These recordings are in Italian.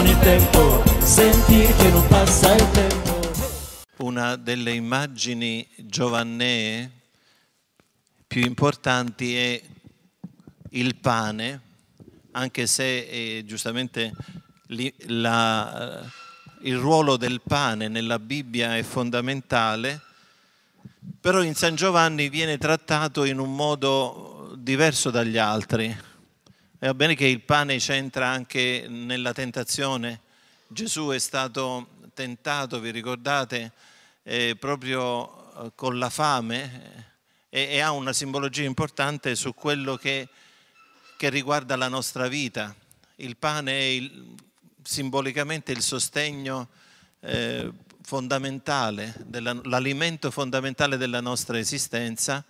con tempo, sentir che non passa il tempo. Una delle immagini giovannee più importanti è il pane, anche se eh, giustamente la, eh, il ruolo del pane nella Bibbia è fondamentale, però in San Giovanni viene trattato in un modo diverso dagli altri. E va bene che il pane c'entra anche nella tentazione. Gesù è stato tentato, vi ricordate, eh, proprio eh, con la fame eh, e, ha una simbologia importante su quello che, che riguarda la nostra vita. Il pane è il, simbolicamente il sostegno eh, fondamentale, l'alimento fondamentale della nostra esistenza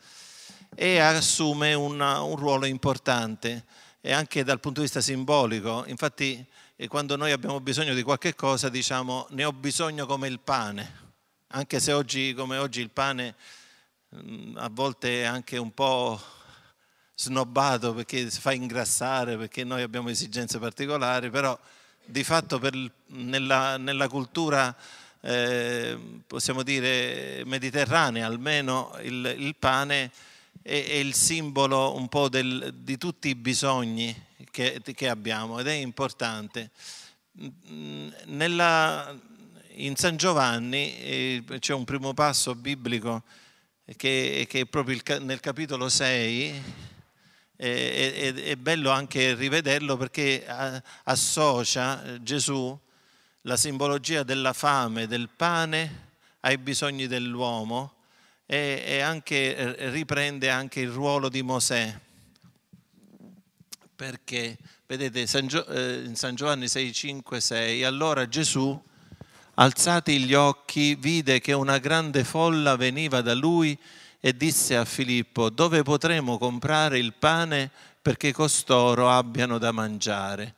e assume una, un ruolo importante e anche dal punto di vista simbolico. Infatti eh, quando noi abbiamo bisogno di qualche cosa diciamo ne ho bisogno come il pane, anche se oggi come oggi il pane mm, a volte è anche un po' snobbato perché si fa ingrassare, perché noi abbiamo esigenze particolari, però di fatto per, nella, nella, cultura eh, possiamo dire mediterranea almeno il, il pane è, il simbolo un po' del, di tutti i bisogni che, che abbiamo ed è importante. Mm, nella, in San Giovanni eh, c'è un primo passo biblico che, che è proprio il, nel capitolo 6, eh, è, è, bello anche rivederlo perché eh, associa eh, Gesù la simbologia della fame, del pane ai bisogni dell'uomo e, e anche, eh, riprende anche il ruolo di Mosè. Perché, vedete, San Gio, eh, in San Giovanni 6, 5, 6, allora Gesù, alzati gli occhi, vide che una grande folla veniva da lui e disse a Filippo, dove potremo comprare il pane perché costoro abbiano da mangiare?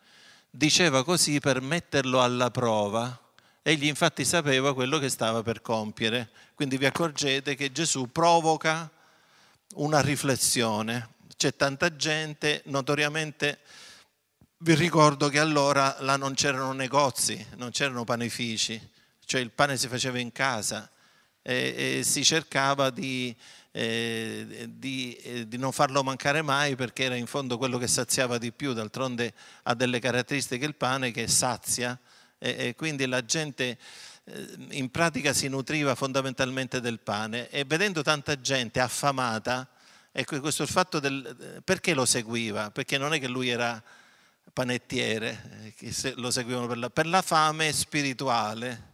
Diceva così per metterlo alla prova Egli infatti sapeva quello che stava per compiere. Quindi vi accorgete che Gesù provoca una riflessione. C'è tanta gente, notoriamente vi ricordo che allora là non c'erano negozi, non c'erano panifici, cioè il pane si faceva in casa e, e si cercava di, eh, di, eh, di, non farlo mancare mai perché era in fondo quello che saziava di più, d'altronde ha delle caratteristiche il pane che sazia e, e quindi la gente eh, in pratica si nutriva fondamentalmente del pane e vedendo tanta gente affamata, ecco questo il fatto del eh, perché lo seguiva, perché non è che lui era panettiere, eh, lo seguivano per la, per la fame spirituale.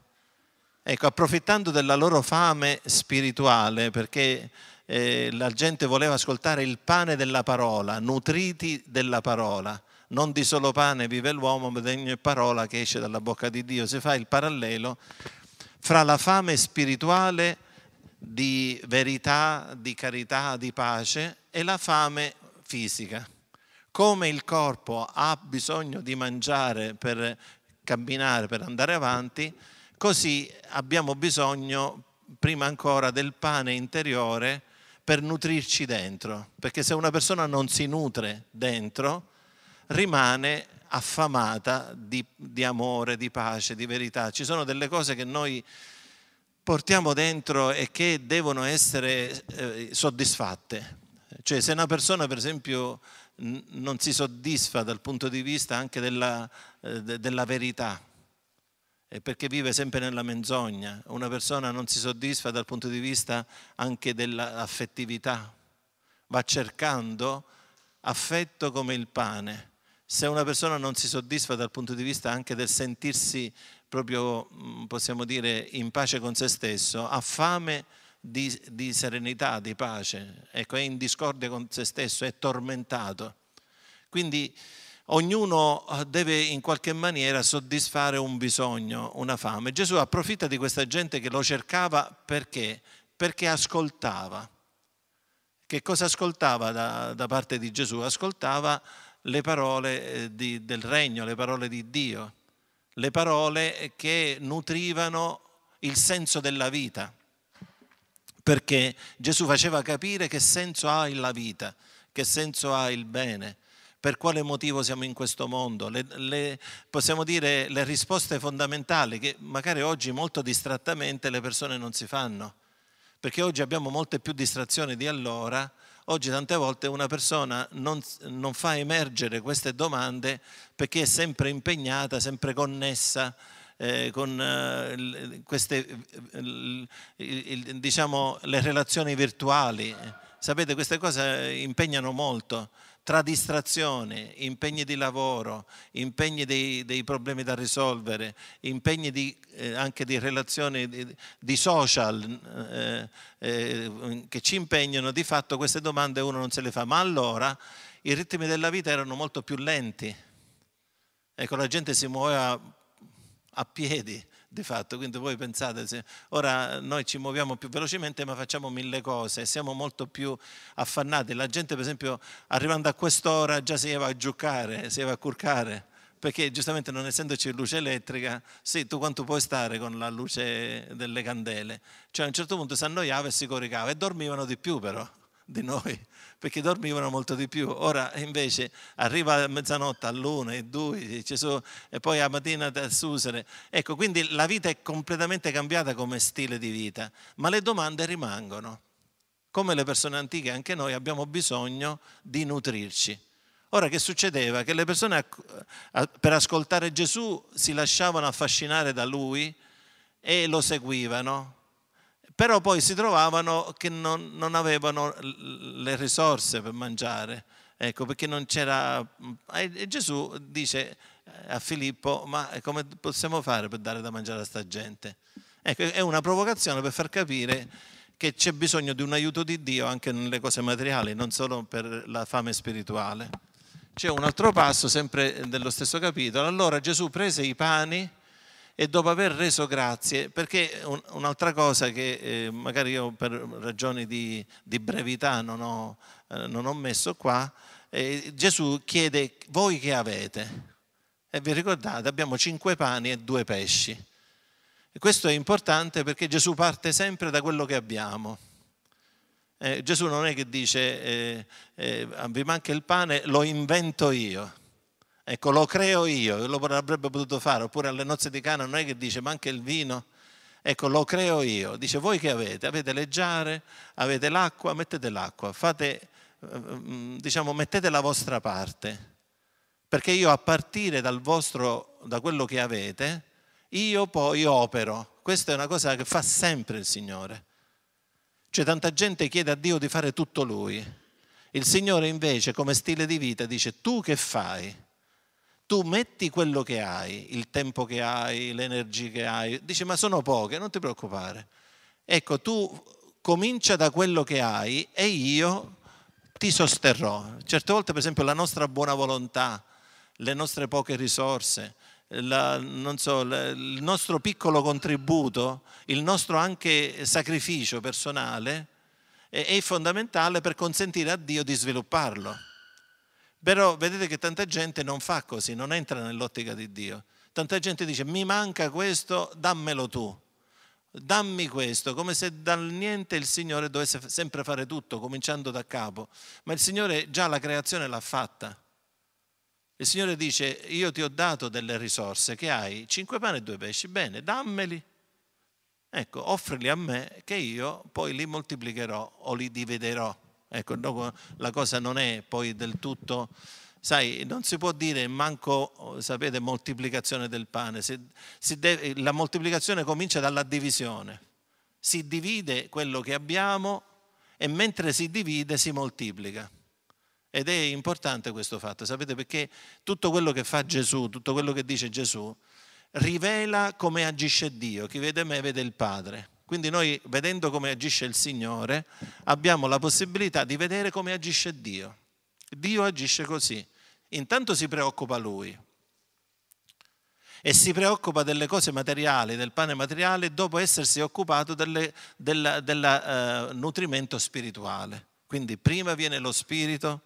Ecco, approfittando della loro fame spirituale, perché eh, la gente voleva ascoltare il pane della parola, nutriti della parola non di solo pane vive l'uomo, ma di ogni parola che esce dalla bocca di Dio. Si fa il parallelo fra la fame spirituale di verità, di carità, di pace e la fame fisica. Come il corpo ha bisogno di mangiare per camminare, per andare avanti, così abbiamo bisogno prima ancora del pane interiore per nutrirci dentro, perché se una persona non si nutre dentro, rimane affamata di, di, amore, di pace, di verità. Ci sono delle cose che noi portiamo dentro e che devono essere eh, soddisfatte. Cioè se una persona per esempio n- non si soddisfa dal punto di vista anche della, eh, de- della verità, perché vive sempre nella menzogna, una persona non si soddisfa dal punto di vista anche dell'affettività, va cercando affetto come il pane se una persona non si soddisfa dal punto di vista anche del sentirsi proprio, mm, possiamo dire, in pace con se stesso, ha fame di, di serenità, di pace, ecco, è in discordia con se stesso, è tormentato. Quindi ognuno eh, deve in qualche maniera soddisfare un bisogno, una fame. Gesù approfitta di questa gente che lo cercava perché? Perché ascoltava. Che cosa ascoltava da, da parte di Gesù? Ascoltava le parole eh, di, del regno, le parole di Dio, le parole che nutrivano il senso della vita, perché Gesù faceva capire che senso ha la vita, che senso ha il bene, per quale motivo siamo in questo mondo. Le, le, possiamo dire le risposte fondamentali che magari oggi molto distrattamente le persone non si fanno, perché oggi abbiamo molte più distrazioni di allora Oggi tante volte una persona non, non fa emergere queste domande perché è sempre impegnata, sempre connessa eh, con eh, queste, il, il, diciamo, le relazioni virtuali. Sapete, queste cose impegnano molto tra distrazione, impegni di lavoro, impegni dei, dei problemi da risolvere, impegni di, eh, anche di relazioni di, di social eh, eh, che ci impegnano, di fatto queste domande uno non se le fa. Ma allora i ritmi della vita erano molto più lenti. Ecco, la gente si muoveva a piedi, di fatto. Quindi voi pensate, se ora noi ci muoviamo più velocemente ma facciamo mille cose, siamo molto più affannati. La gente per esempio arrivando a quest'ora già si va a giocare, si va a curcare perché giustamente non essendoci luce elettrica, sì, tu quanto puoi stare con la luce delle candele? Cioè a un certo punto si annoiava e si coricava e dormivano di più però di noi perché dormivano molto di più. Ora invece arriva a mezzanotte, all'una e due, Gesù, e poi a mattina a susere. Ecco, quindi la vita è completamente cambiata come stile di vita, ma le domande rimangono. Come le persone antiche, anche noi abbiamo bisogno di nutrirci. Ora che succedeva? Che le persone per ascoltare Gesù si lasciavano affascinare da lui e lo seguivano, però poi si trovavano che non, non avevano le risorse per mangiare, ecco, perché non c'era... E Gesù dice eh, a Filippo, ma eh, come possiamo fare per dare da mangiare a sta gente? Ecco, è una provocazione per far capire che c'è bisogno di un aiuto di Dio anche nelle cose materiali, non solo per la fame spirituale. C'è un altro passo, sempre dello stesso capitolo. Allora Gesù prese i pani, e dopo aver reso grazie, perché un'altra cosa che eh, magari io per ragioni di, di brevità non ho, eh, non ho, messo qua, eh, Gesù chiede voi che avete? E vi ricordate, abbiamo cinque pani e due pesci. E questo è importante perché Gesù parte sempre da quello che abbiamo. Eh, Gesù non è che dice eh, eh, vi manca il pane, lo invento io Ecco, lo creo io, lo avrebbe potuto fare, oppure alle nozze di Cana non è che dice, ma anche il vino. Ecco, lo creo io. Dice, voi che avete? Avete le giare, avete l'acqua, mettete l'acqua, fate, eh, mm, diciamo, mettete la vostra parte. Perché io a partire dal vostro, da quello che avete, io poi opero. Questa è una cosa che fa sempre il Signore. Cioè tanta gente chiede a Dio di fare tutto lui. Il Signore invece come stile di vita dice tu che fai? tu metti quello che hai, il tempo che hai, le energie che hai, dice ma sono poche, non ti preoccupare. Ecco, tu comincia da quello che hai e io ti sosterrò. Certe volte per esempio la nostra buona volontà, le nostre poche risorse, la, so, la, il nostro piccolo contributo, il nostro anche sacrificio personale è, è fondamentale per consentire a Dio di svilupparlo. Però vedete che tanta gente non fa così, non entra nell'ottica di Dio. Tanta gente dice mi manca questo, dammelo tu. Dammi questo, come se dal niente il Signore dovesse sempre fare tutto, cominciando da capo. Ma il Signore già la creazione l'ha fatta. Il Signore dice, io ti ho dato delle risorse che hai, cinque pane e due pesci, bene, dammeli. Ecco, offrili a me che io poi li moltiplicherò o li dividerò. Ecco, dopo la cosa non è poi del tutto... Sai, non si può dire manco, oh, sapete, moltiplicazione del pane. Si, si deve, la moltiplicazione comincia dalla divisione. Si divide quello che abbiamo e mentre si divide si moltiplica. Ed è importante questo fatto, sapete, perché tutto quello che fa Gesù, tutto quello che dice Gesù, rivela come agisce Dio. Chi vede me vede il Padre. Quindi noi, vedendo come agisce il Signore, abbiamo la possibilità di vedere come agisce Dio. Dio agisce così. Intanto si preoccupa Lui e si preoccupa delle cose materiali, del pane materiale, dopo essersi occupato del eh, nutrimento spirituale. Quindi prima viene lo spirito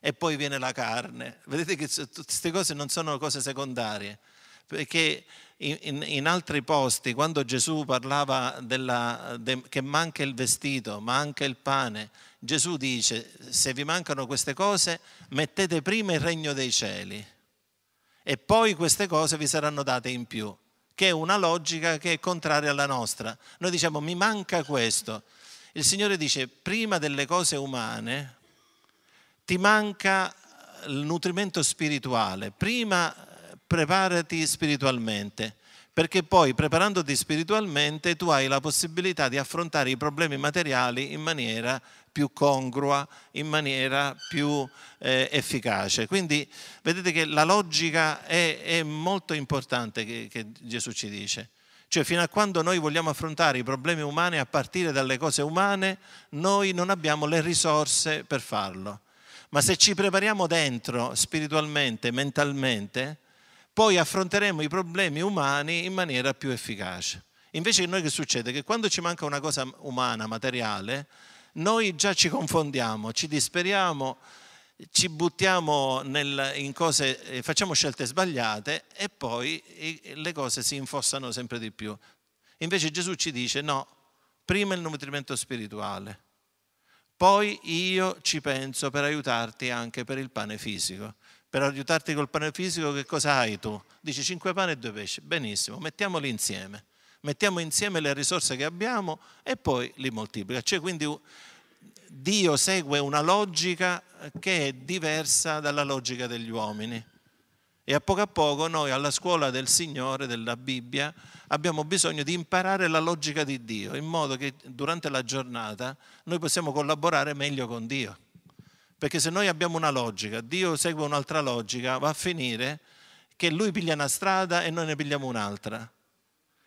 e poi viene la carne. Vedete che tutte queste cose non sono cose secondarie, perché in, in, altri posti, quando Gesù parlava della, de, che manca il vestito, manca il pane, Gesù dice, se vi mancano queste cose, mettete prima il regno dei cieli e poi queste cose vi saranno date in più, che è una logica che è contraria alla nostra. Noi diciamo, mi manca questo. Il Signore dice, prima delle cose umane ti manca il nutrimento spirituale, prima preparati spiritualmente, perché poi preparandoti spiritualmente tu hai la possibilità di affrontare i problemi materiali in maniera più congrua, in maniera più eh, efficace. Quindi vedete che la logica è, è molto importante che, che Gesù ci dice. Cioè fino a quando noi vogliamo affrontare i problemi umani a partire dalle cose umane, noi non abbiamo le risorse per farlo. Ma se ci prepariamo dentro, spiritualmente, mentalmente, poi affronteremo i problemi umani in maniera più efficace. Invece noi che succede? Che quando ci manca una cosa umana, materiale, noi già ci confondiamo, ci disperiamo, ci buttiamo nel, in cose, eh, facciamo scelte sbagliate e poi eh, le cose si infossano sempre di più. Invece Gesù ci dice no, prima il nutrimento spirituale, poi io ci penso per aiutarti anche per il pane fisico per aiutarti col pane fisico che cosa hai tu? Dici cinque pane e due pesci, benissimo, mettiamoli insieme, mettiamo insieme le risorse che abbiamo e poi li moltiplica. Cioè quindi Dio segue una logica che è diversa dalla logica degli uomini. E a poco a poco noi alla scuola del Signore, della Bibbia, abbiamo bisogno di imparare la logica di Dio, in modo che durante la giornata noi possiamo collaborare meglio con Dio. Perché se noi abbiamo una logica, Dio segue un'altra logica, va a finire che lui piglia una strada e noi ne pigliamo un'altra.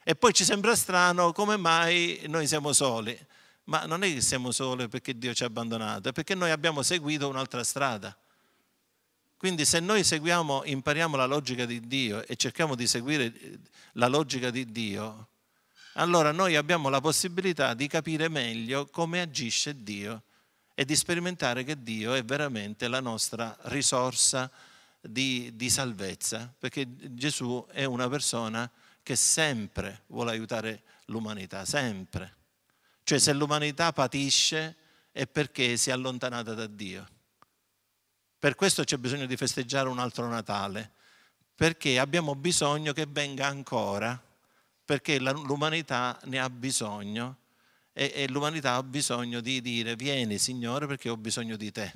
E poi ci sembra strano come mai noi siamo soli. Ma non è che siamo soli perché Dio ci ha abbandonato, è perché noi abbiamo seguito un'altra strada. Quindi se noi seguiamo, impariamo la logica di Dio e cerchiamo di seguire eh, la logica di Dio, allora noi abbiamo la possibilità di capire meglio come agisce Dio e di sperimentare che Dio è veramente la nostra risorsa di, di salvezza, perché Gesù è una persona che sempre vuole aiutare l'umanità, sempre. Cioè se l'umanità patisce è perché si è allontanata da Dio. Per questo c'è bisogno di festeggiare un altro Natale, perché abbiamo bisogno che venga ancora, perché l'umanità ne ha bisogno e, e l'umanità ha bisogno di dire vieni Signore perché ho bisogno di te.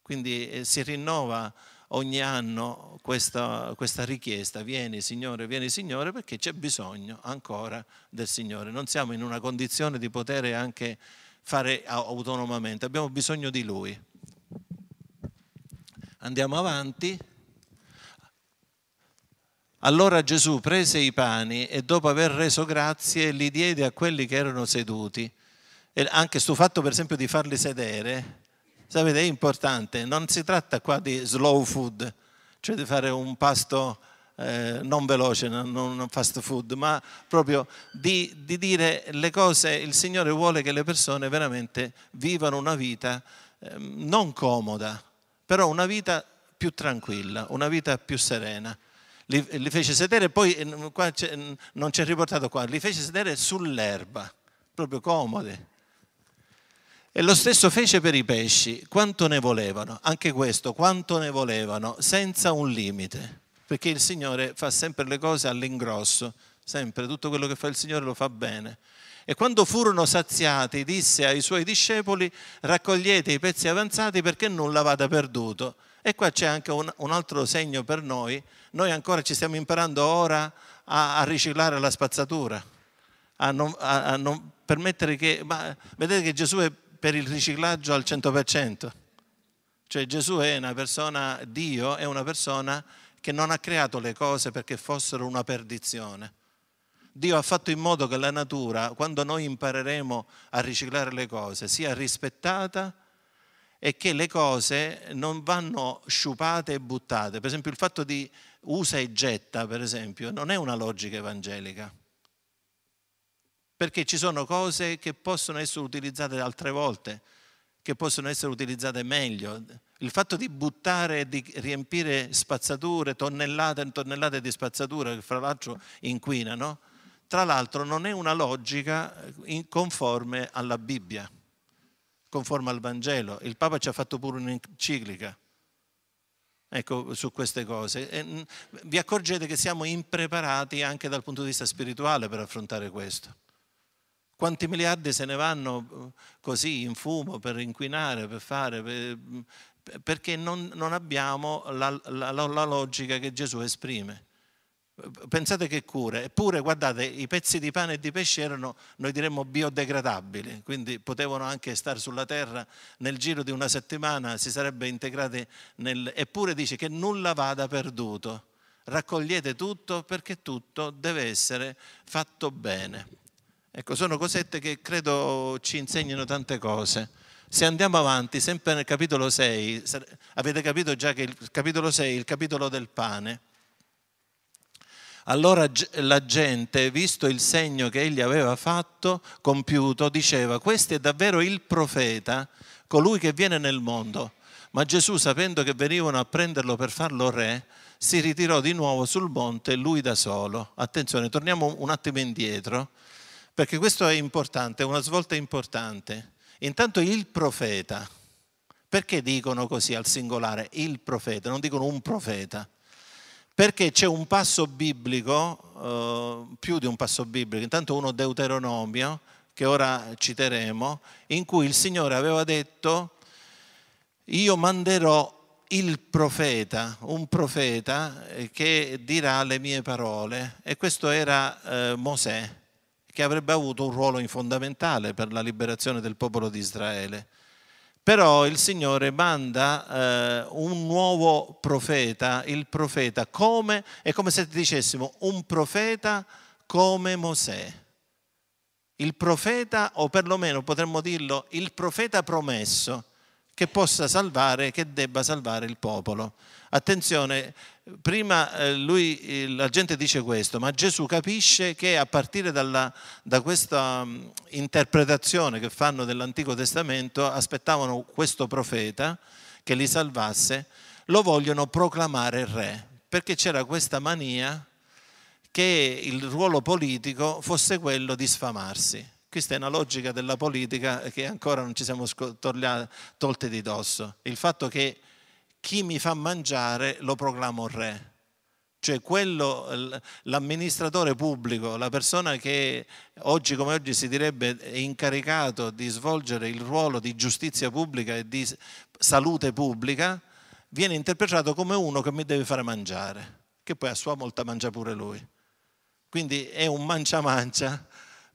Quindi eh, si rinnova ogni anno questa, questa, richiesta, vieni Signore, vieni Signore, perché c'è bisogno ancora del Signore. Non siamo in una condizione di poter anche fare autonomamente, abbiamo bisogno di Lui. Andiamo avanti. Allora Gesù prese i pani e dopo aver reso grazie li diede a quelli che erano seduti. E anche sto fatto per esempio di farli sedere, sapete, è importante, non si tratta qua di slow food, cioè di fare un pasto eh, non veloce, non, fast food, ma proprio di, di dire le cose, il Signore vuole che le persone veramente vivano una vita eh, non comoda, però una vita più tranquilla, una vita più serena li, li fece sedere, poi eh, c'è, eh, non c'è riportato qua, li fece sedere sull'erba, proprio comode. E lo stesso fece per i pesci, quanto ne volevano, anche questo, quanto ne volevano, senza un limite, perché il Signore fa sempre le cose all'ingrosso, sempre, tutto quello che fa il Signore lo fa bene. E quando furono saziati, disse ai suoi discepoli, raccogliete i pezzi avanzati perché nulla vada perduto. E qua c'è anche un, un, altro segno per noi, noi ancora ci stiamo imparando ora a, a riciclare la spazzatura, a non, a, a non permettere che... vedete che Gesù è per il riciclaggio al 100%, cioè Gesù è una persona, Dio è una persona che non ha creato le cose perché fossero una perdizione. Dio ha fatto in modo che la natura, quando noi impareremo a riciclare le cose, sia rispettata è che le cose non vanno sciupate e buttate. Per esempio il fatto di usa e getta, per esempio, non è una logica evangelica. Perché ci sono cose che possono essere utilizzate altre volte, che possono essere utilizzate meglio. Il fatto di buttare e di riempire spazzature, tonnellate e tonnellate di spazzatura, che fra l'altro inquinano, tra l'altro non è una logica eh, conforme alla Bibbia conforme al Vangelo. Il Papa ci ha fatto pure un'enciclica. Ecco, su queste cose. E mm, vi accorgete che siamo impreparati anche dal punto di vista spirituale per affrontare questo. Quanti miliardi se ne vanno eh, così in fumo per inquinare, per fare, per, mm, perché non, non abbiamo la, la, la logica che Gesù esprime. Pensate che cure, eppure guardate, i pezzi di pane e di pesce erano, noi diremmo, biodegradabili, quindi potevano anche stare sulla terra nel giro di una settimana, si sarebbe integrati nel... Eppure dice che nulla vada perduto, raccogliete tutto perché tutto deve essere fatto bene. Ecco, sono cosette che credo ci insegnino tante cose se andiamo avanti, sempre nel capitolo 6, avete capito già che il capitolo 6 è il capitolo del pane, allora la gente, visto il segno che egli aveva fatto, compiuto, diceva, questo è davvero il profeta, colui che viene nel mondo. Ma Gesù, sapendo che venivano a prenderlo per farlo re, si ritirò di nuovo sul monte, lui da solo. Attenzione, torniamo un attimo indietro, perché questo è importante, è una svolta importante. Intanto il profeta, perché dicono così al singolare il profeta, non dicono un profeta? perché c'è un passo biblico, eh, più di un passo biblico, intanto uno Deuteronomio, che ora citeremo, in cui il Signore aveva detto, io manderò il profeta, un profeta eh, che dirà le mie parole, e questo era eh, Mosè, che avrebbe avuto un ruolo fondamentale per la liberazione del popolo di Israele. Però il Signore manda eh, un nuovo profeta, il profeta come, è come se dicessimo un profeta come Mosè. Il profeta, o perlomeno potremmo dirlo, il profeta promesso che possa salvare, che debba salvare il popolo. Attenzione, prima eh, lui, la gente dice questo, ma Gesù capisce che a partire dalla, da questa mm, interpretazione che fanno dell'Antico Testamento, aspettavano questo profeta che li salvasse, lo vogliono proclamare re, perché c'era questa mania che il ruolo politico fosse quello di sfamarsi. Questa è una logica della politica che ancora non ci siamo tolte di dosso. Il fatto che chi mi fa mangiare lo proclamo re. Cioè quello, l'amministratore pubblico, la persona che oggi come oggi si direbbe è incaricato di svolgere il ruolo di giustizia pubblica e di salute pubblica, viene interpretato come uno che mi deve fare mangiare, che poi a sua volta mangia pure lui. Quindi è un mancia-mancia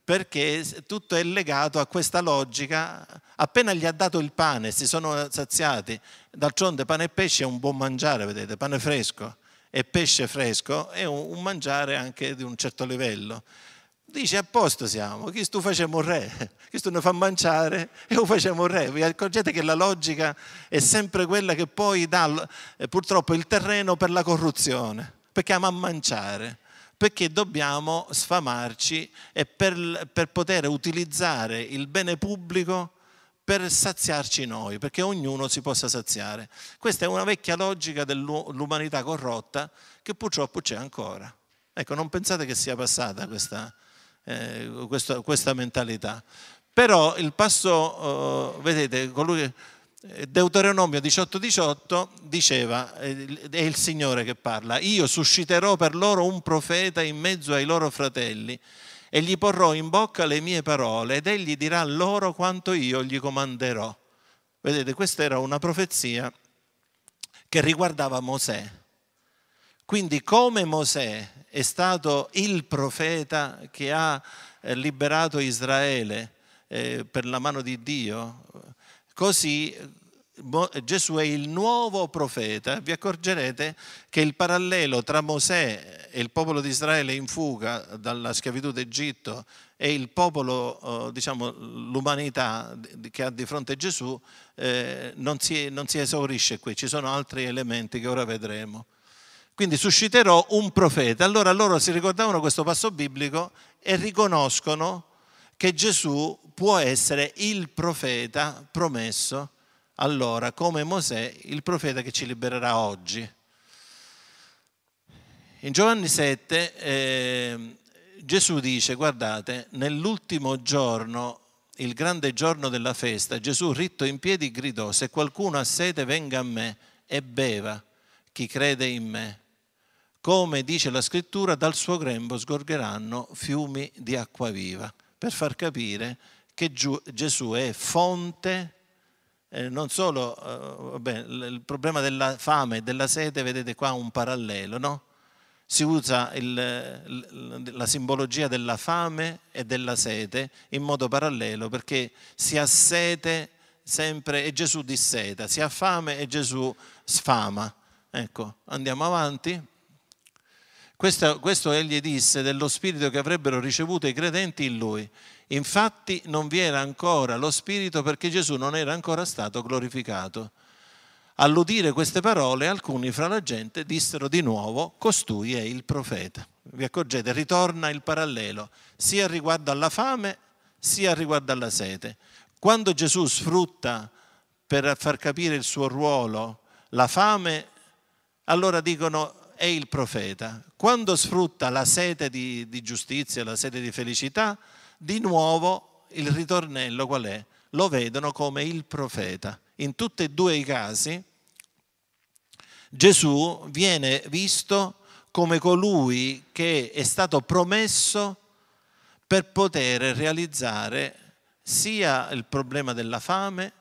perché tutto è legato a questa logica. Appena gli ha dato il pane, si sono saziati. D'altronde pane e pesce è un buon mangiare, vedete, pane fresco e pesce fresco è un, mangiare anche di un certo livello. Dice a posto siamo, chi tu facciamo re, chi tu ne fa mangiare e lo facciamo re. Vi accorgete che la logica è sempre quella che poi dà eh, purtroppo il terreno per la corruzione, perché ama mangiare perché dobbiamo sfamarci e per, per poter utilizzare il bene pubblico per saziarci noi, perché ognuno si possa saziare. Questa è una vecchia logica dell'umanità corrotta che purtroppo c'è ancora. Ecco, non pensate che sia passata questa, eh, questa, questa mentalità. Però il passo, eh, vedete, colui che eh, Deuteronomio 18:18 18 diceva, eh, è il Signore che parla, io susciterò per loro un profeta in mezzo ai loro fratelli e gli porrò in bocca le mie parole ed egli dirà loro quanto io gli comanderò. Vedete, questa era una profezia che riguardava Mosè. Quindi come Mosè è stato il profeta che ha eh, liberato Israele per la mano di Dio Così Gesù è il nuovo profeta, vi accorgerete che il parallelo tra Mosè e il popolo di Israele in fuga dalla schiavitù d'Egitto e il popolo, oh, diciamo, l'umanità che ha di fronte Gesù eh, non, si, non si esaurisce qui, ci sono altri elementi che ora vedremo. Quindi susciterò un profeta. Allora loro si ricordavano questo passo biblico e riconoscono che Gesù può essere il profeta promesso, allora come Mosè, il profeta che ci libererà oggi. In Giovanni 7 eh, Gesù dice, guardate, nell'ultimo giorno, il grande giorno della festa, Gesù ritto in piedi gridò, se qualcuno ha sete venga a me e beva chi crede in me. Come dice la scrittura, dal suo grembo sgorgeranno fiumi di acqua viva per far capire che Gesù è fonte, eh, non solo, eh, vabbè, il problema della fame e della sete, vedete qua un parallelo, no? Si usa il, la simbologia della fame e della sete in modo parallelo perché si ha sete sempre e Gesù disseta, si ha fame e Gesù sfama. Ecco, andiamo avanti. Questo, questo egli disse dello spirito che avrebbero ricevuto i credenti in lui. Infatti non vi era ancora lo spirito perché Gesù non era ancora stato glorificato. All'udire queste parole alcuni fra la gente dissero di nuovo, costui è il profeta. Vi accorgete, ritorna il parallelo, sia riguardo alla fame sia riguardo alla sete. Quando Gesù sfrutta per far capire il suo ruolo la fame, allora dicono è il profeta. Quando sfrutta la sete di, di giustizia, la sete di felicità, di nuovo il ritornello qual è? Lo vedono come il profeta. In tutti e due i casi Gesù viene visto come colui che è stato promesso per poter realizzare sia il problema della fame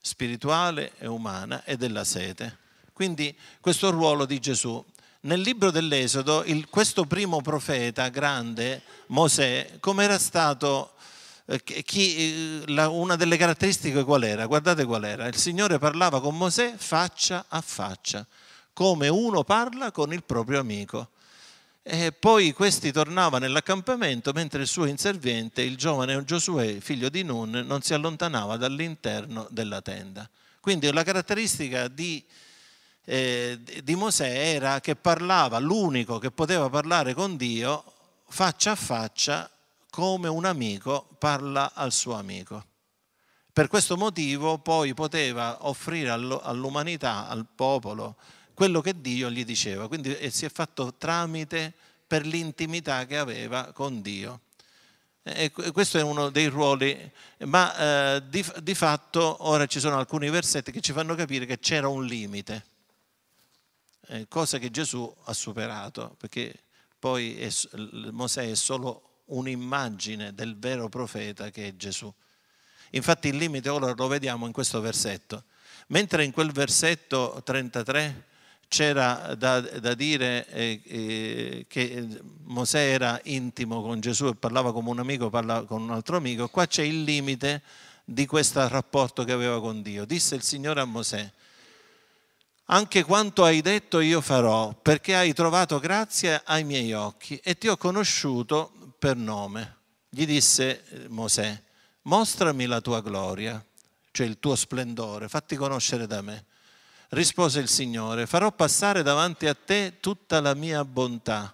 spirituale e umana e della sete. Quindi questo ruolo di Gesù nel libro dell'Esodo il, questo primo profeta grande, Mosè, come era stato... Eh, chi, eh, la, una delle caratteristiche qual era? Guardate qual era. Il Signore parlava con Mosè faccia a faccia, come uno parla con il proprio amico. E poi questi tornava nell'accampamento mentre il suo inserviente, il giovane Giosuè, figlio di Nun, non si allontanava dall'interno della tenda. Quindi la caratteristica di eh, di Mosè era che parlava, l'unico che poteva parlare con Dio faccia a faccia come un amico parla al suo amico. Per questo motivo poi poteva offrire all'umanità, al popolo, quello che Dio gli diceva, quindi si è fatto tramite per l'intimità che aveva con Dio. E questo è uno dei ruoli, ma eh, di, di fatto ora ci sono alcuni versetti che ci fanno capire che c'era un limite eh, cosa che Gesù ha superato, perché poi è, Mosè è solo un'immagine del vero profeta che è Gesù. Infatti il limite ora lo vediamo in questo versetto. Mentre in quel versetto 33 c'era da, da dire eh, eh, che Mosè era intimo con Gesù e parlava come un amico, parlava con un altro amico, qua c'è il limite di questo rapporto che aveva con Dio. Disse il Signore a Mosè, anche quanto hai detto io farò, perché hai trovato grazia ai miei occhi e ti ho conosciuto per nome. Gli disse eh, Mosè, mostrami la tua gloria, cioè il tuo splendore, fatti conoscere da me. Rispose il Signore, farò passare davanti a te tutta la mia bontà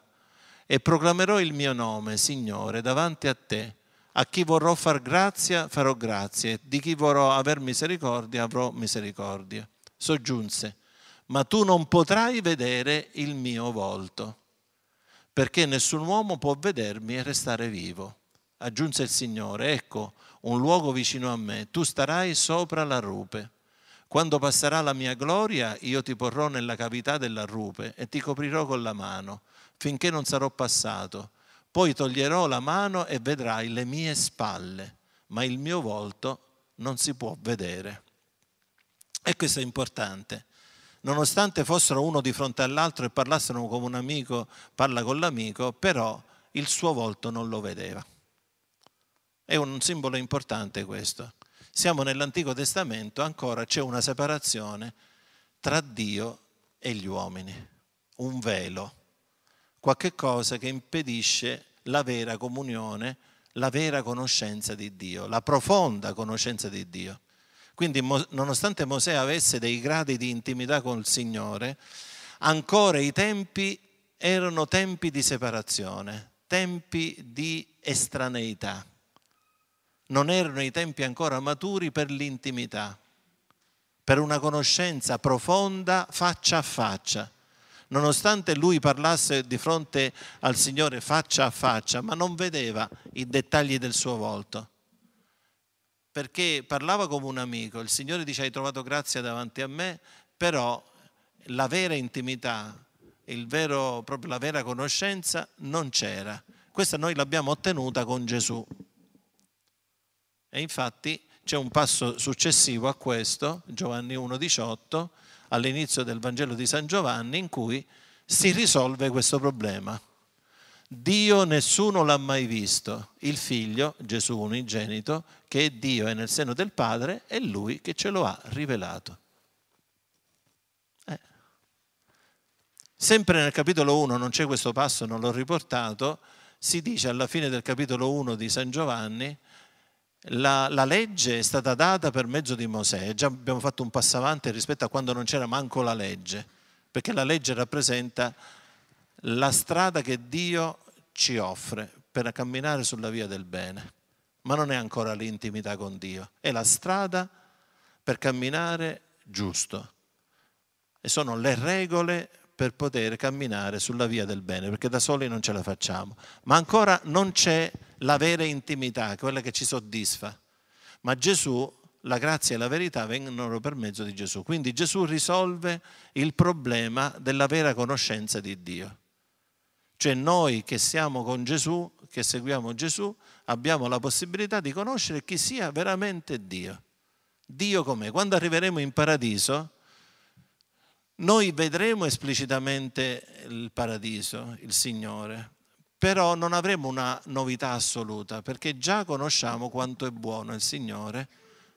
e proclamerò il mio nome, Signore, davanti a te. A chi vorrò far grazia farò grazie, di chi vorrò aver misericordia avrò misericordia. Soggiunse, ma tu non potrai vedere il mio volto, perché nessun uomo può vedermi e restare vivo. Aggiunse il Signore, ecco un luogo vicino a me, tu starai sopra la rupe. Quando passerà la mia gloria, io ti porrò nella cavità della rupe e ti coprirò con la mano, finché non sarò passato. Poi toglierò la mano e vedrai le mie spalle, ma il mio volto non si può vedere. E ecco, questo è importante, nonostante fossero uno di fronte all'altro e parlassero come un amico parla con l'amico, però il suo volto non lo vedeva. È un simbolo importante questo. Siamo nell'Antico Testamento, ancora c'è una separazione tra Dio e gli uomini, un velo, qualche cosa che impedisce la vera comunione, la vera conoscenza di Dio, la profonda conoscenza di Dio. Quindi nonostante Mosè avesse dei gradi di intimità con il Signore, ancora i tempi erano tempi di separazione, tempi di estraneità. Non erano i tempi ancora maturi per l'intimità, per una conoscenza profonda faccia a faccia. Nonostante lui parlasse di fronte al Signore faccia a faccia, ma non vedeva i dettagli del suo volto perché parlava come un amico, il Signore dice hai trovato grazia davanti a me, però la vera intimità, vero, la vera conoscenza non c'era. Questa noi l'abbiamo ottenuta con Gesù. E infatti c'è un passo successivo a questo, Giovanni 1,18, all'inizio del Vangelo di San Giovanni, in cui si risolve questo problema. Dio nessuno l'ha mai visto, il figlio, Gesù unigenito, che è Dio è nel seno del Padre, è lui che ce lo ha rivelato. Eh. Sempre nel capitolo 1, non c'è questo passo, non l'ho riportato, si dice alla fine del capitolo 1 di San Giovanni, la, la, legge è stata data per mezzo di Mosè, già abbiamo fatto un passo avanti rispetto a quando non c'era manco la legge, perché la legge rappresenta la strada che Dio ci offre per camminare sulla via del bene, ma non è ancora l'intimità con Dio, è la strada per camminare giusto e sono le regole per poter camminare sulla via del bene, perché da soli non ce la facciamo, ma ancora non c'è la vera intimità, quella che ci soddisfa, ma Gesù, la grazia e la verità vengono per mezzo di Gesù, quindi Gesù risolve il problema della vera conoscenza di Dio. Cioè noi che siamo con Gesù, che seguiamo Gesù, abbiamo la possibilità di conoscere chi sia veramente Dio. Dio com'è. Quando arriveremo in paradiso, noi vedremo esplicitamente il paradiso, il Signore, però non avremo una novità assoluta, perché già conosciamo quanto è buono il Signore,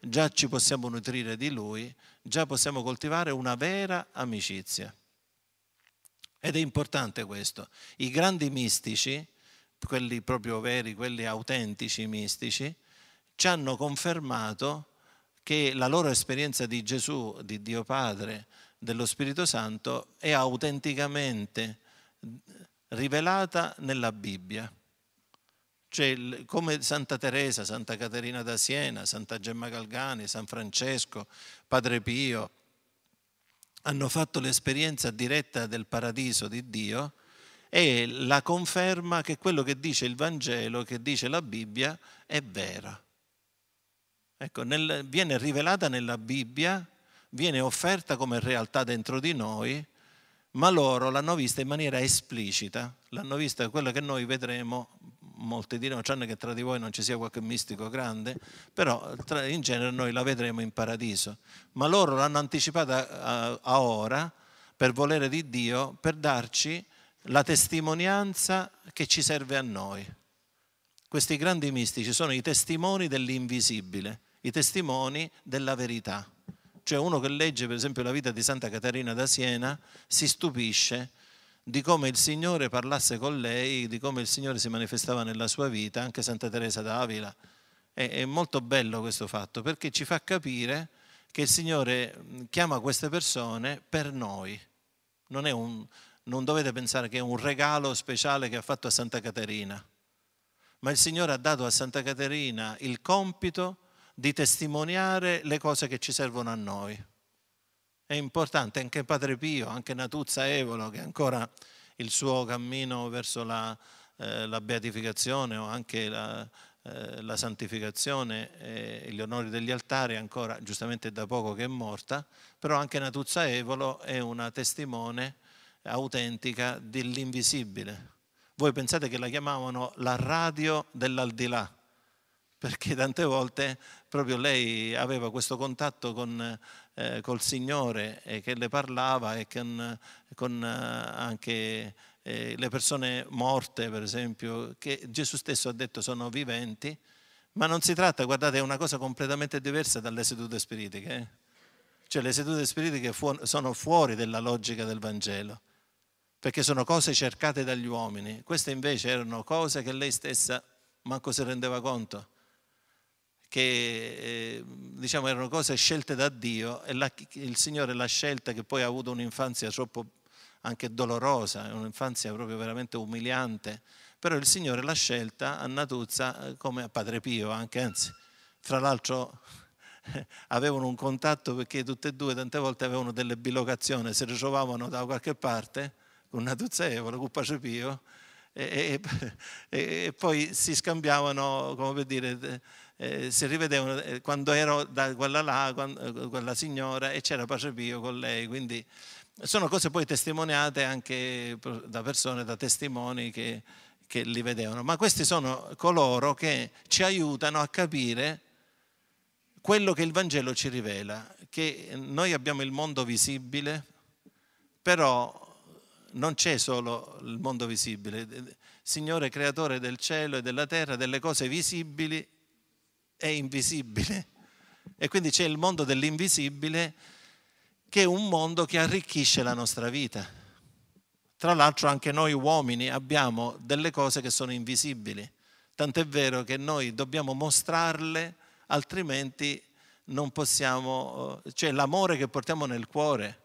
già ci possiamo nutrire di Lui, già possiamo coltivare una vera amicizia. Ed è importante questo. I grandi mistici, quelli proprio veri, quelli autentici mistici, ci hanno confermato che la loro esperienza di Gesù, di Dio Padre, dello Spirito Santo è autenticamente rivelata nella Bibbia. Cioè, come Santa Teresa, Santa Caterina da Siena, Santa Gemma Galgani, San Francesco, Padre Pio, hanno fatto l'esperienza diretta del paradiso di Dio e la conferma che quello che dice il Vangelo, che dice la Bibbia, è vera. Ecco, nel, viene rivelata nella Bibbia, viene offerta come realtà dentro di noi, ma loro l'hanno vista in maniera esplicita, l'hanno vista quella che noi vedremo molti di noi, tranne che tra di voi non ci sia qualche mistico grande, però in genere noi la vedremo in paradiso. Ma loro l'hanno anticipata eh, a, ora per volere di Dio, per darci la testimonianza che ci serve a noi. Questi grandi mistici sono i testimoni dell'invisibile, i testimoni della verità. Cioè uno che legge per esempio la vita di Santa Caterina da Siena si stupisce di come il Signore parlasse con lei, di come il Signore si manifestava nella sua vita, anche Santa Teresa d'Avila. È, è molto bello questo fatto perché ci fa capire che il Signore chiama queste persone per noi. Non, un, non dovete pensare che è un regalo speciale che ha fatto a Santa Caterina, ma il Signore ha dato a Santa Caterina il compito di testimoniare le cose che ci servono a noi. È importante anche Padre Pio, anche Natuzza Evolo, che ancora il suo cammino verso la, eh, la beatificazione o anche la, eh, la santificazione e gli onori degli altari, ancora giustamente da poco che è morta, però anche Natuzza Evolo è una testimone autentica dell'invisibile. Voi pensate che la chiamavano la radio dell'aldilà, perché tante volte proprio lei aveva questo contatto con eh, col Signore eh, che le parlava e con, con eh, anche eh, le persone morte, per esempio, che Gesù stesso ha detto sono viventi, ma non si tratta, guardate, è una cosa completamente diversa dalle sedute spiritiche. Eh. Cioè le sedute spiritiche fu- sono fuori dalla logica del Vangelo perché sono cose cercate dagli uomini. Queste invece erano cose che lei stessa manco si rendeva conto che ehm, diciamo, erano cose scelte da Dio e la, il Signore l'ha scelta che poi ha avuto un'infanzia troppo anche dolorosa, un'infanzia proprio veramente umiliante, però il Signore l'ha scelta a Natuzza eh, come a Padre Pio anche, anzi, fra l'altro avevano un contatto perché tutte e due tante volte avevano delle bilocazioni, si ritrovavano da qualche parte con Natuzza e con Pace Pio e, e, e, poi si scambiavano, come per dire, eh, si rivedevano eh, quando ero da quella là, quando, eh, quella signora e c'era Pace Pio con lei, quindi sono cose poi testimoniate anche da persone, da testimoni che, che li vedevano, ma questi sono coloro che ci aiutano a capire quello che il Vangelo ci rivela, che noi abbiamo il mondo visibile, però non c'è solo il mondo visibile. Signore creatore del cielo e della terra, delle cose visibili è invisibile e quindi c'è il mondo dell'invisibile che è un mondo che arricchisce la nostra vita. Tra l'altro anche noi uomini abbiamo delle cose che sono invisibili, tant'è vero che noi dobbiamo mostrarle, altrimenti non possiamo, eh, cioè l'amore che portiamo nel cuore,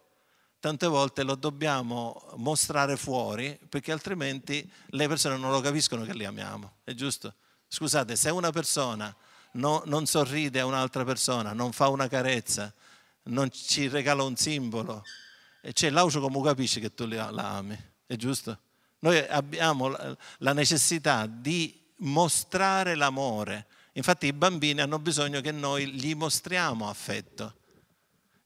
tante volte lo dobbiamo mostrare fuori perché altrimenti le persone non lo capiscono che li amiamo, è giusto? Scusate, se una persona no, non sorride a un'altra persona, non fa una carezza, non ci regala un simbolo. E c'è l'aucio come capisci che tu la ami, è giusto? Noi abbiamo la necessità di mostrare l'amore. Infatti i bambini hanno bisogno che noi gli mostriamo affetto.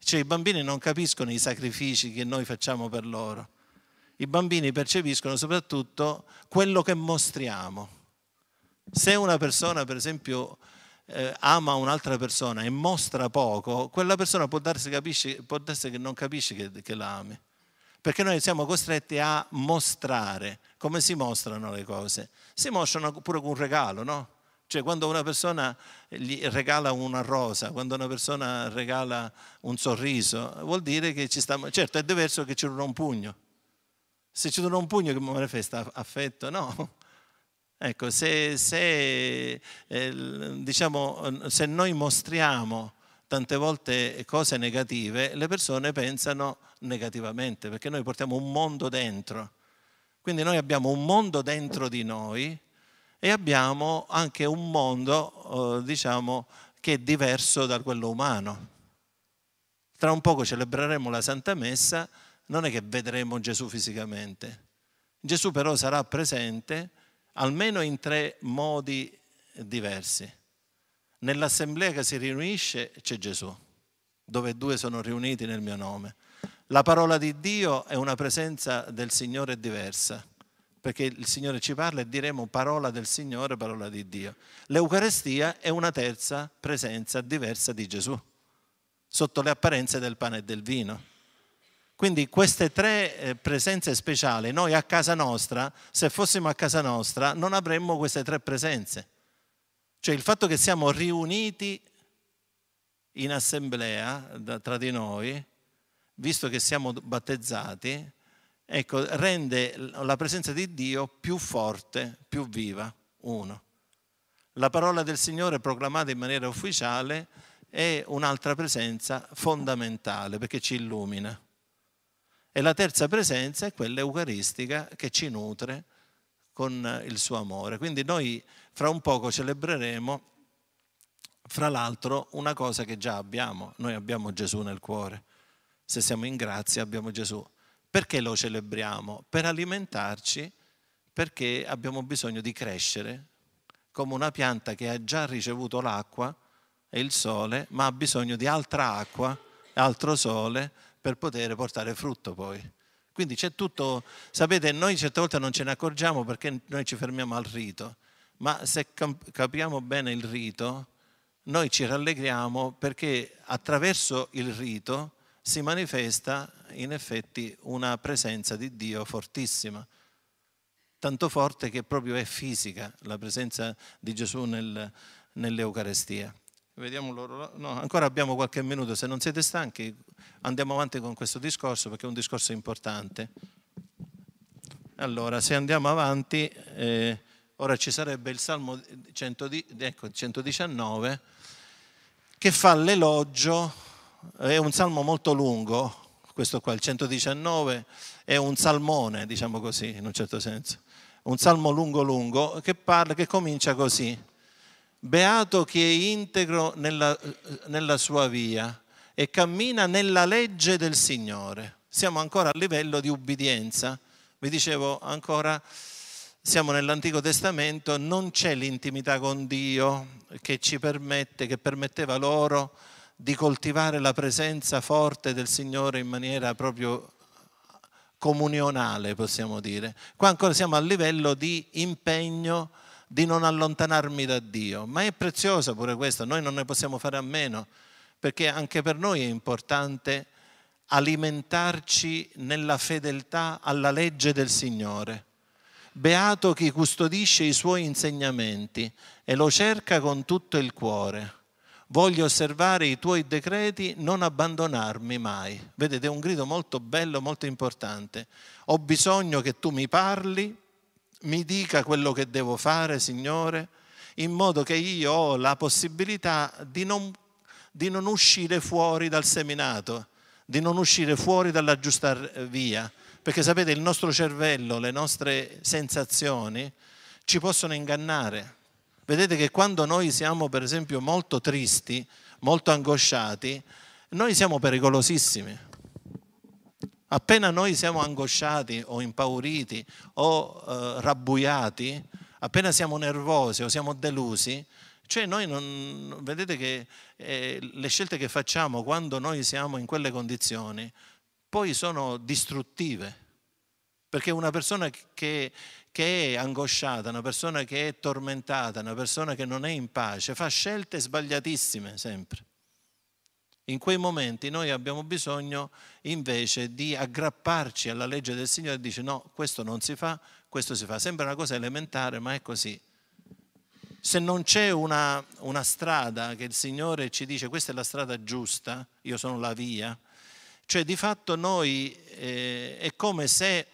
Cioè i bambini non capiscono i sacrifici che noi facciamo per loro. I bambini percepiscono soprattutto quello che mostriamo. Se una persona, per esempio, eh, ama un'altra persona e mostra poco, quella persona può darsi, capisci, può darsi che non capisce che, che la ami. Perché noi siamo costretti a mostrare come si mostrano le cose. Si mostrano pure con un regalo, no? Cioè quando una persona gli regala una rosa, quando una persona regala un sorriso, vuol dire che ci sta... Certo, è diverso che ci dura un pugno. Se ci dura un pugno che manifesta affetto, no. Ecco, se, se, eh, diciamo, se noi mostriamo tante volte cose negative, le persone pensano negativamente, perché noi portiamo un mondo dentro. Quindi noi abbiamo un mondo dentro di noi e abbiamo anche un mondo, eh, diciamo, che è diverso da quello umano. Tra un poco celebreremo la Santa Messa, non è che vedremo Gesù fisicamente. Gesù però sarà presente almeno in tre modi diversi. Nell'assemblea che si riunisce c'è Gesù, dove due sono riuniti nel mio nome. La parola di Dio è una presenza del Signore diversa, perché il Signore ci parla e diremo parola del Signore, parola di Dio. L'Eucarestia è una terza presenza diversa di Gesù, sotto le apparenze del pane e del vino. Quindi queste tre eh, presenze speciali, noi a casa nostra, se fossimo a casa nostra, non avremmo queste tre presenze. Cioè il fatto che siamo riuniti in assemblea tra di noi, visto che siamo battezzati, ecco, rende la presenza di Dio più forte, più viva. Uno. La parola del Signore proclamata in maniera ufficiale è un'altra presenza fondamentale perché ci illumina. E la terza presenza è quella eucaristica che ci nutre con il suo amore. Quindi noi fra un poco celebreremo, fra l'altro, una cosa che già abbiamo. Noi abbiamo Gesù nel cuore. Se siamo in grazia abbiamo Gesù. Perché lo celebriamo? Per alimentarci, perché abbiamo bisogno di crescere, come una pianta che ha già ricevuto l'acqua e il sole, ma ha bisogno di altra acqua, e altro sole per poter portare frutto poi. Quindi c'è tutto, sapete, noi certe volte non ce ne accorgiamo perché noi ci fermiamo al rito, ma se capiamo bene il rito, noi ci rallegriamo perché attraverso il rito si manifesta in effetti una presenza di Dio fortissima, tanto forte che proprio è fisica la presenza di Gesù nel, nell'Eucarestia. Vediamo loro. No, ancora abbiamo qualche minuto, se non siete stanchi andiamo avanti con questo discorso perché è un discorso importante. Allora, se andiamo avanti, eh, ora ci sarebbe il Salmo 119 ecco, che fa l'elogio, è un salmo molto lungo, questo qua, il 119, è un salmone, diciamo così, in un certo senso, un salmo lungo lungo che, parla, che comincia così. Beato chi è integro nella, nella sua via e cammina nella legge del Signore. Siamo ancora a livello di ubbidienza. Vi dicevo ancora, siamo nell'Antico Testamento, non c'è l'intimità con Dio che ci permette, che permetteva loro di coltivare la presenza forte del Signore in maniera proprio comunionale, possiamo dire. Qua ancora siamo a livello di impegno di non allontanarmi da Dio. Ma è preziosa pure questa, noi non ne possiamo fare a meno, perché anche per noi è importante alimentarci nella fedeltà alla legge del Signore. Beato chi custodisce i suoi insegnamenti e lo cerca con tutto il cuore. Voglio osservare i tuoi decreti, non abbandonarmi mai. Vedete, è un grido molto bello, molto importante. Ho bisogno che tu mi parli mi dica quello che devo fare, Signore, in modo che io ho la possibilità di non, di non uscire fuori dal seminato, di non uscire fuori dalla giusta via. Perché sapete, il nostro cervello, le nostre sensazioni ci possono ingannare. Vedete che quando noi siamo, per esempio, molto tristi, molto angosciati, noi siamo pericolosissimi Appena noi siamo angosciati o impauriti o eh, rabbuiati, appena siamo nervosi o siamo delusi, cioè noi non, vedete che eh, le scelte che facciamo quando noi siamo in quelle condizioni poi sono distruttive, perché una persona che, che è angosciata, una persona che è tormentata, una persona che non è in pace, fa scelte sbagliatissime sempre. In quei momenti noi abbiamo bisogno invece di aggrapparci alla legge del Signore e dire no, questo non si fa, questo si fa. Sembra una cosa elementare, ma è così. Se non c'è una, una strada che il Signore ci dice questa è la strada giusta, io sono la via, cioè di fatto noi eh, è come se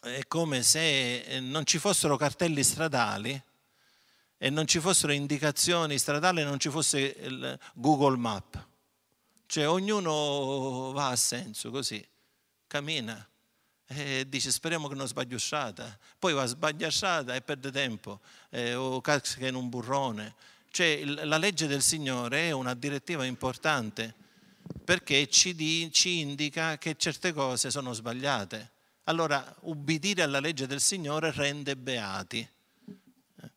è come se eh, non ci fossero cartelli stradali e non ci fossero indicazioni stradali, e non ci fosse Google Map. Cioè ognuno va a senso così, cammina e dice speriamo che non sbaglio uscita, poi va sbagliasciata e perde tempo eh, o casca in un burrone. Cioè la legge del Signore è una direttiva importante perché ci, di, ci indica che certe cose sono sbagliate. Allora ubbidire alla legge del Signore rende beati. Eh,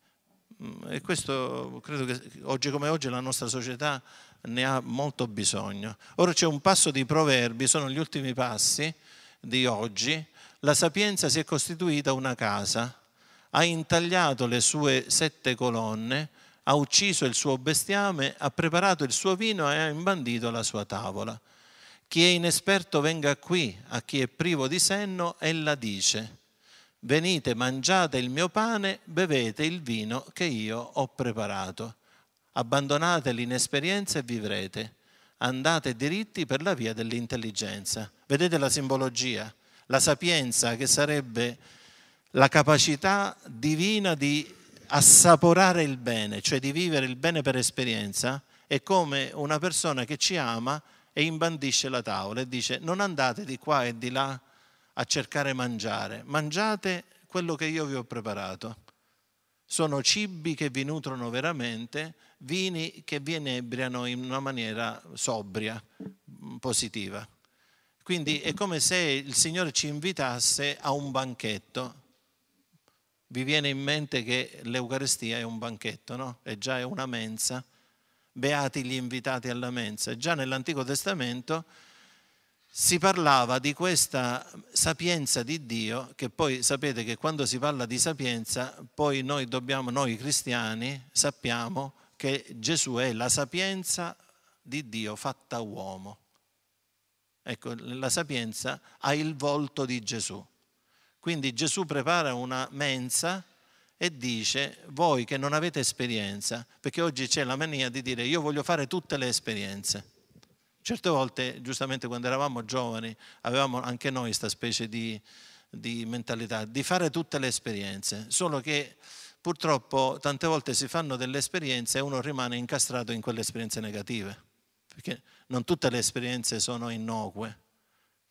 mm, e questo credo che oggi come oggi la nostra società ne ha molto bisogno. Ora c'è un passo di proverbi, sono gli ultimi passi di oggi. La sapienza si è costituita una casa, ha intagliato le sue sette colonne, ha ucciso il suo bestiame, ha preparato il suo vino e ha imbandito la sua tavola. Chi è inesperto venga qui, a chi è privo di senno ella dice, venite, mangiate il mio pane, bevete il vino che io ho preparato. Abbandonate l'inesperienza e vivrete. Andate diritti per la via dell'intelligenza. Vedete la simbologia, la sapienza che sarebbe la capacità divina di assaporare il bene, cioè di vivere il bene per esperienza, è come una persona che ci ama e imbandisce la tavola e dice non andate di qua e di là a cercare mangiare, mangiate quello che io vi ho preparato sono cibi che vi nutrono veramente, vini che vi inebriano in una maniera sobria, mm, positiva. Quindi è come se il Signore ci invitasse a un banchetto. Vi viene in mente che l'Eucaristia è un banchetto, no? È già una mensa. Beati gli invitati alla mensa. Già nell'Antico Testamento si parlava di questa sapienza di Dio, che poi sapete che quando si parla di sapienza, poi noi dobbiamo, noi cristiani, sappiamo che Gesù è la sapienza di Dio fatta uomo. Ecco, la sapienza ha il volto di Gesù. Quindi Gesù prepara una mensa e dice, voi che non avete esperienza, perché oggi c'è la mania di dire io voglio fare tutte le esperienze. Certe volte, giustamente quando eravamo giovani, avevamo anche noi questa specie di, di mentalità, di fare tutte le esperienze, solo che purtroppo tante volte si fanno delle esperienze e uno rimane incastrato in quelle esperienze negative, perché non tutte le esperienze sono innocue.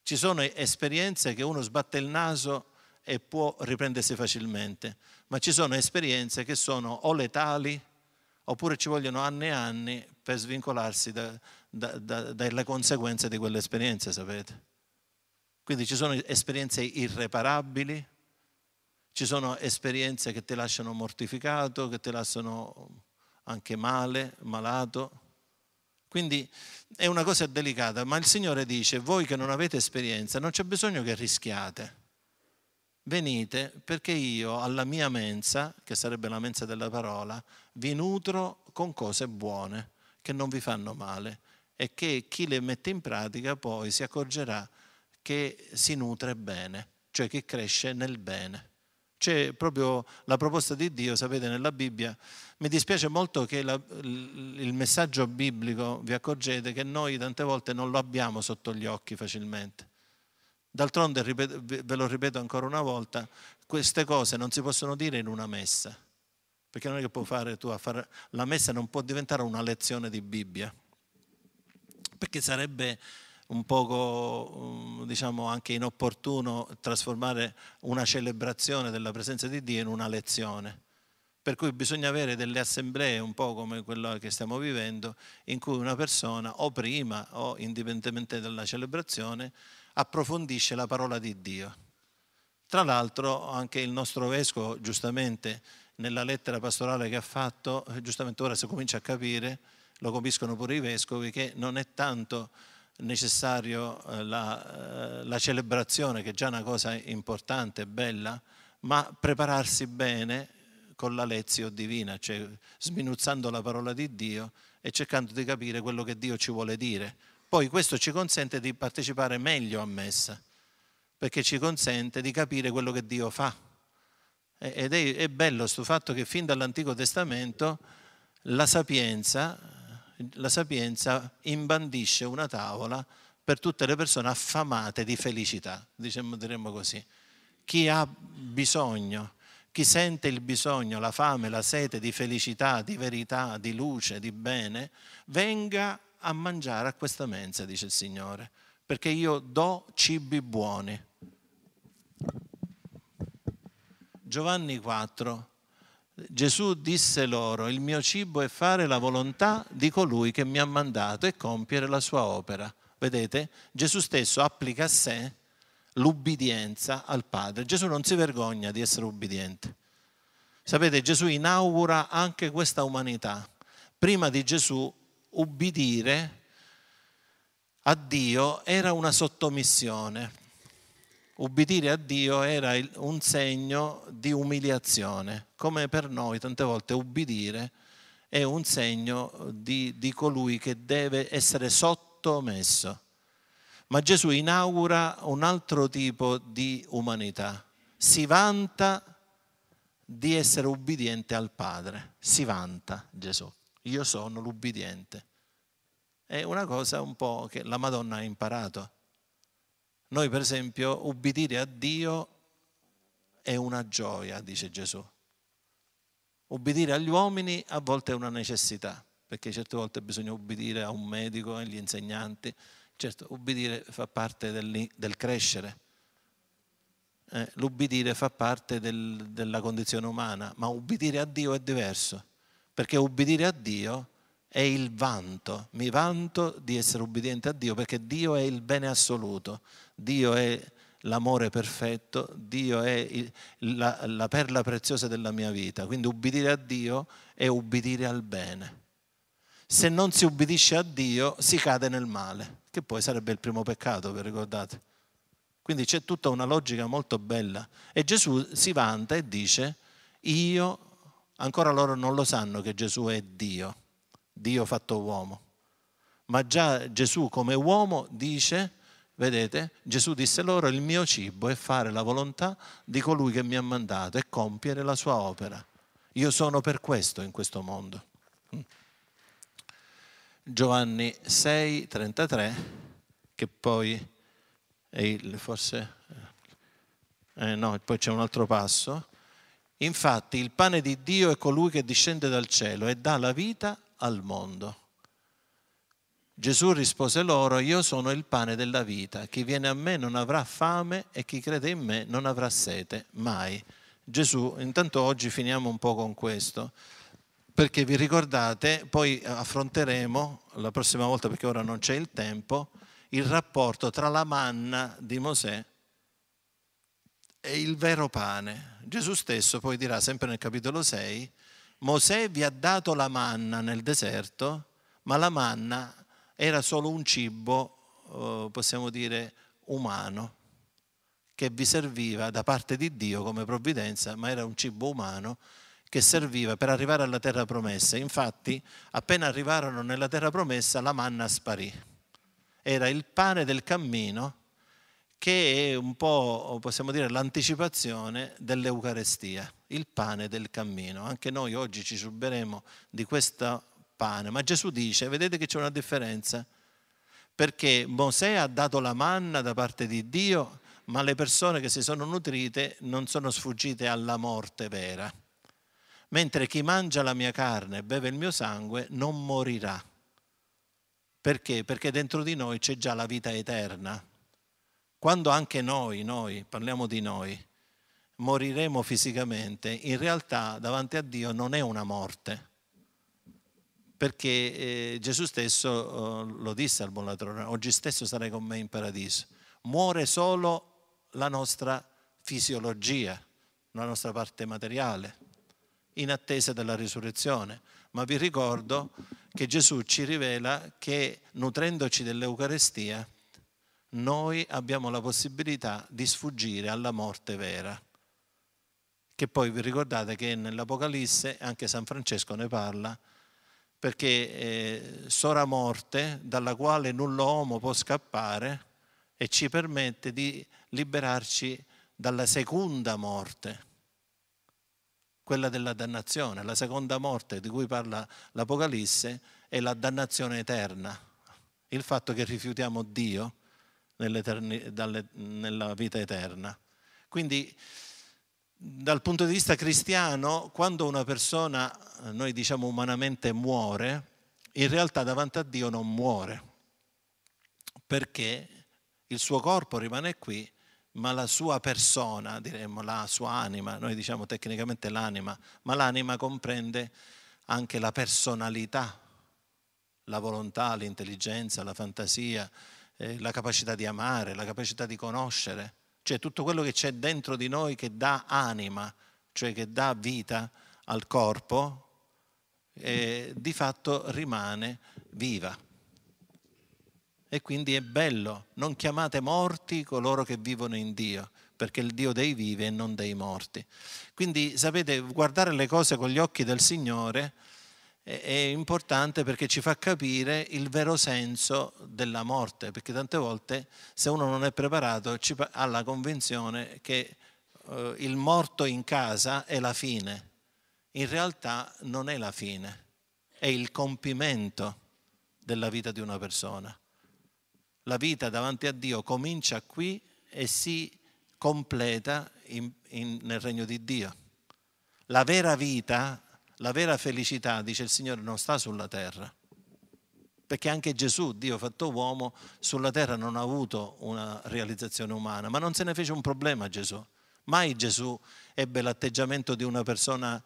Ci sono esperienze che uno sbatte il naso e può riprendersi facilmente, ma ci sono esperienze che sono o letali oppure ci vogliono anni e anni per svincolarsi da, da, da, dalle conseguenze di quelle esperienze, sapete? Quindi ci sono esperienze irreparabili, ci sono esperienze che ti lasciano mortificato, che ti lasciano anche male, malato. Quindi è una cosa delicata, ma il Signore dice, voi che non avete esperienza, non c'è bisogno che rischiate. Venite perché io alla mia mensa, che sarebbe la mensa della parola, vi nutro con cose buone che non vi fanno male e che chi le mette in pratica poi si accorgerà che si nutre bene, cioè che cresce nel bene. C'è proprio la proposta di Dio, sapete, nella Bibbia. Mi dispiace molto che la, il messaggio biblico, vi accorgete, che noi tante volte non lo abbiamo sotto gli occhi facilmente. D'altronde, ve lo ripeto ancora una volta, queste cose non si possono dire in una messa, perché non è che puoi fare tu a fare... La messa non può diventare una lezione di Bibbia perché sarebbe un poco mm, diciamo anche inopportuno trasformare una celebrazione della presenza di Dio in una lezione. Per cui bisogna avere delle assemblee un po' come quella che stiamo vivendo, in cui una persona o prima o indipendentemente dalla celebrazione approfondisce la parola di Dio. Tra l'altro anche il nostro vescovo giustamente nella lettera pastorale che ha fatto, giustamente ora si comincia a capire, lo capiscono pure i vescovi, che non è tanto necessario eh, la, eh, la celebrazione, che è già una cosa importante, bella, ma prepararsi bene con la lezione divina, cioè sminuzzando la parola di Dio e cercando di capire quello che Dio ci vuole dire. Poi questo ci consente di partecipare meglio a messa, perché ci consente di capire quello che Dio fa. Ed è, è bello questo fatto che fin dall'Antico Testamento la sapienza la Sapienza imbandisce una tavola per tutte le persone affamate di felicità, diciamo, diremmo così. Chi ha bisogno, chi sente il bisogno, la fame, la sete di felicità, di verità, di luce, di bene, venga a mangiare a questa mensa, dice il Signore, perché io do cibi buoni. Giovanni 4, Gesù disse loro, il mio cibo è fare la volontà di colui che mi ha mandato e compiere la sua opera. Vedete? Gesù stesso applica a sé l'ubbidienza al Padre. Gesù non si vergogna di essere ubbidiente. Sapete, Gesù inaugura anche questa umanità. Prima di Gesù, ubbidire a Dio era una sottomissione ubbidire a Dio era un segno di umiliazione, come per noi tante volte ubbidire è un segno di, di colui che deve essere sottomesso. Ma Gesù inaugura un altro tipo di umanità, si vanta di essere ubbidiente al Padre, si vanta Gesù, io sono l'ubbidiente. È una cosa un po' che la Madonna ha imparato noi per esempio ubbidire a Dio è una gioia, dice Gesù. Ubbidire agli uomini a volte è una necessità, perché certe volte bisogna ubbidire a un medico, agli insegnanti. Certo, ubbidire fa parte del, del crescere. Eh, l'ubbidire fa parte del, della condizione umana, ma ubbidire a Dio è diverso, perché ubbidire a Dio è è il vanto. Mi vanto di essere ubbidiente a Dio perché Dio è il bene assoluto, Dio è l'amore perfetto, Dio è il, la, la, perla preziosa della mia vita. Quindi ubbidire a Dio è ubbidire al bene. Se non si ubbidisce a Dio si cade nel male, che poi sarebbe il primo peccato, vi ricordate? Quindi c'è tutta una logica molto bella. E Gesù si vanta e dice, io, ancora loro non lo sanno che Gesù è Dio Dio fatto uomo. Ma già Gesù come uomo dice, vedete, Gesù disse loro, il mio cibo è fare la volontà di colui che mi ha mandato e compiere la sua opera. Io sono per questo in questo mondo. Mm. Giovanni 6, 33, che poi è il, forse... Eh, eh no, poi c'è un altro passo. Infatti il pane di Dio è colui che discende dal cielo e dà la vita al mondo. Gesù rispose loro, io sono il pane della vita, chi viene a me non avrà fame e chi crede in me non avrà sete, mai. Gesù, intanto oggi finiamo un po' con questo, perché vi ricordate, poi affronteremo, la prossima volta perché ora non c'è il tempo, il rapporto tra la manna di Mosè e il vero pane. Gesù stesso poi dirà sempre nel capitolo 6, Mosè vi ha dato la manna nel deserto, ma la manna era solo un cibo, eh, possiamo dire, umano, che vi serviva da parte di Dio come provvidenza, ma era un cibo umano che serviva per arrivare alla terra promessa. Infatti, appena arrivarono nella terra promessa, la manna sparì. Era il pane del cammino che è un po', possiamo dire, l'anticipazione dell'Eucarestia il pane del cammino. Anche noi oggi ci suberemo di questo pane. Ma Gesù dice, vedete che c'è una differenza? Perché Mosè ha dato la manna da parte di Dio, ma le persone che si sono nutrite non sono sfuggite alla morte vera. Mentre chi mangia la mia carne e beve il mio sangue non morirà. Perché? Perché dentro di noi c'è già la vita eterna. Quando anche noi, noi, parliamo di noi, moriremo fisicamente, in realtà davanti a Dio non è una morte, perché eh, Gesù stesso eh, lo disse al buon ladrone, oggi stesso sarai con me in paradiso. Muore solo la nostra fisiologia, la nostra parte materiale, in attesa della risurrezione. Ma vi ricordo che Gesù ci rivela che nutrendoci dell'Eucarestia, noi abbiamo la possibilità di sfuggire alla morte vera che poi vi ricordate che nell'Apocalisse anche San Francesco ne parla, perché eh, sora morte dalla quale null'uomo può scappare e ci permette di liberarci dalla seconda morte, quella della dannazione. La seconda morte di cui parla l'Apocalisse è la dannazione eterna, il fatto che rifiutiamo Dio nella vita eterna. Quindi dal punto di vista cristiano, quando una persona, eh, noi diciamo umanamente, muore, in realtà davanti a Dio non muore, perché il suo corpo rimane qui, ma la sua persona, diremmo la sua anima, noi diciamo tecnicamente l'anima, ma l'anima comprende anche la personalità, la volontà, l'intelligenza, la fantasia, eh, la capacità di amare, la capacità di conoscere cioè tutto quello che c'è dentro di noi che dà anima, cioè che dà vita al corpo, eh, di fatto rimane viva. E quindi è bello, non chiamate morti coloro che vivono in Dio, perché il Dio dei vivi e non dei morti. Quindi sapete, guardare le cose con gli occhi del Signore è importante perché ci fa capire il vero senso della morte, perché tante volte se uno non è preparato ha la convinzione che eh, il morto in casa è la fine. In realtà non è la fine, è il compimento della vita di una persona. La vita davanti a Dio comincia qui e si completa in, in, nel regno di Dio. La vera vita la vera felicità, dice il Signore, non sta sulla terra. Perché anche Gesù, Dio fatto uomo, sulla terra non ha avuto una realizzazione umana, ma non se ne fece un problema Gesù. Mai Gesù ebbe l'atteggiamento di una persona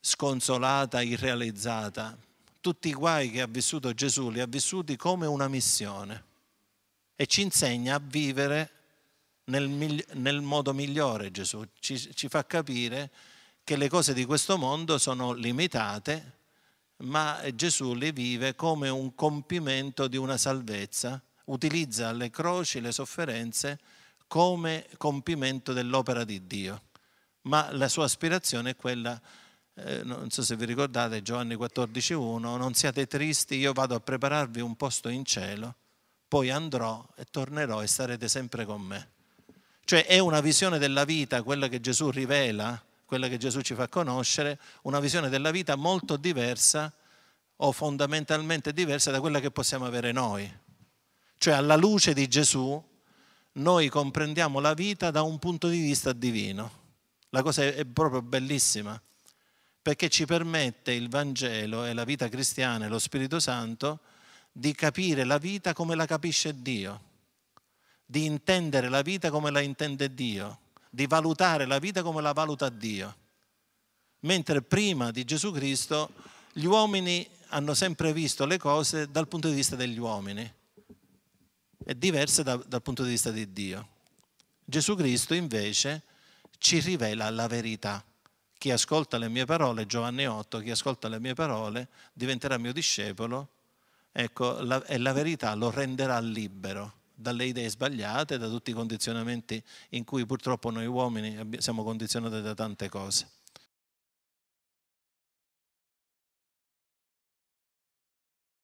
sconsolata, irrealizzata. Tutti i guai che ha vissuto Gesù li ha vissuti come una missione e ci insegna a vivere nel, nel modo migliore Gesù, ci, ci fa capire che le cose di questo mondo sono limitate, ma Gesù le vive come un compimento di una salvezza, utilizza le croci, le sofferenze come compimento dell'opera di Dio. Ma la sua aspirazione è quella, eh, non so se vi ricordate Giovanni 14.1, non siate tristi, io vado a prepararvi un posto in cielo, poi andrò e tornerò e sarete sempre con me. Cioè è una visione della vita, quella che Gesù rivela, quella che Gesù ci fa conoscere, una visione della vita molto diversa o fondamentalmente diversa da quella che possiamo avere noi. Cioè alla luce di Gesù noi comprendiamo la vita da un punto di vista divino. La cosa è proprio bellissima, perché ci permette il Vangelo e la vita cristiana e lo Spirito Santo di capire la vita come la capisce Dio, di intendere la vita come la intende Dio di valutare la vita come la valuta Dio. Mentre prima di Gesù Cristo gli uomini hanno sempre visto le cose dal punto di vista degli uomini e diverse da, dal punto di vista di Dio. Gesù Cristo invece ci rivela la verità. Chi ascolta le mie parole, Giovanni 8, chi ascolta le mie parole diventerà mio discepolo, ecco, la, e la verità lo renderà libero dalle idee sbagliate, da tutti i condizionamenti in cui purtroppo noi uomini siamo condizionati da tante cose.